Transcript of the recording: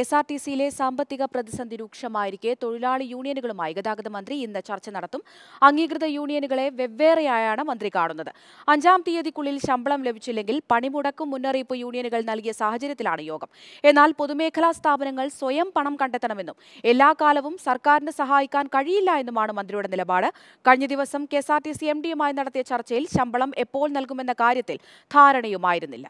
S R T സിയിലെ സാമ്പത്തിക പ്രതിസന്ധി രൂക്ഷമായിരിക്കെ തൊഴിലാളി യൂണിയനുകളുമായി ഗതാഗത മന്ത്രി ഇന്ന് ചർച്ച നടത്തും അംഗീകൃത യൂണിയനുകളെ വെവ്വേറെയായാണ് മന്ത്രി കാണുന്നത് അഞ്ചാം തീയതിക്കുള്ളിൽ ശമ്പളം ലഭിച്ചില്ലെങ്കിൽ പണിമുടക്കും മുന്നറിയിപ്പ് യൂണിയനുകൾ നൽകിയ സാഹചര്യത്തിലാണ് യോഗം എന്നാൽ പൊതുമേഖലാ സ്ഥാപനങ്ങൾ സ്വയം പണം കണ്ടെത്തണമെന്നും എല്ലാ കാലവും സർക്കാരിന് സഹായിക്കാൻ കഴിയില്ല എന്നുമാണ് മന്ത്രിയുടെ നിലപാട് കഴിഞ്ഞ ദിവസം K S R T C M ഡിയുമായി നടത്തിയ ചർച്ചയിൽ ശമ്പളം എപ്പോൾ നൽകുമെന്ന കാര്യത്തിൽ ധാരണയുമായിരുന്നില്ല